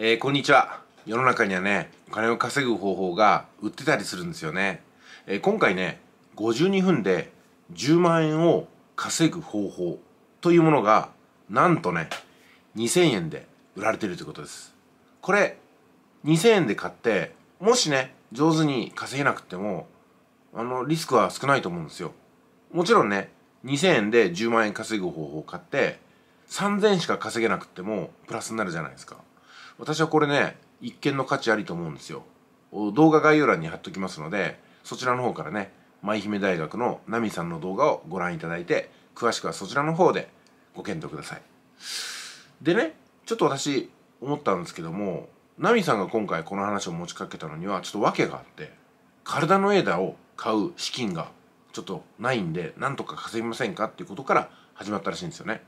えー、こんにちは世の中にはねお金を稼ぐ方法が売ってたりするんですよね、えー、今回ね52分で10万円を稼ぐ方法というものがなんとね2000円で売られてるということですこれ2000円で買ってもしね上手に稼げなくてもあのリスクは少ないと思うんですよもちろんね2000円で10万円稼ぐ方法を買って3000しか稼げなくてもプラスになるじゃないですか私はこれね一見の価値ありと思うんですよ動画概要欄に貼っときますのでそちらの方からね舞姫大学のナミさんの動画をご覧いただいて詳しくはそちらの方でご検討くださいでねちょっと私思ったんですけどもナミさんが今回この話を持ちかけたのにはちょっと訳があって体のエーダを買う資金がちょっとないんでなんとか稼ぎませんかっていうことから始まったらしいんですよね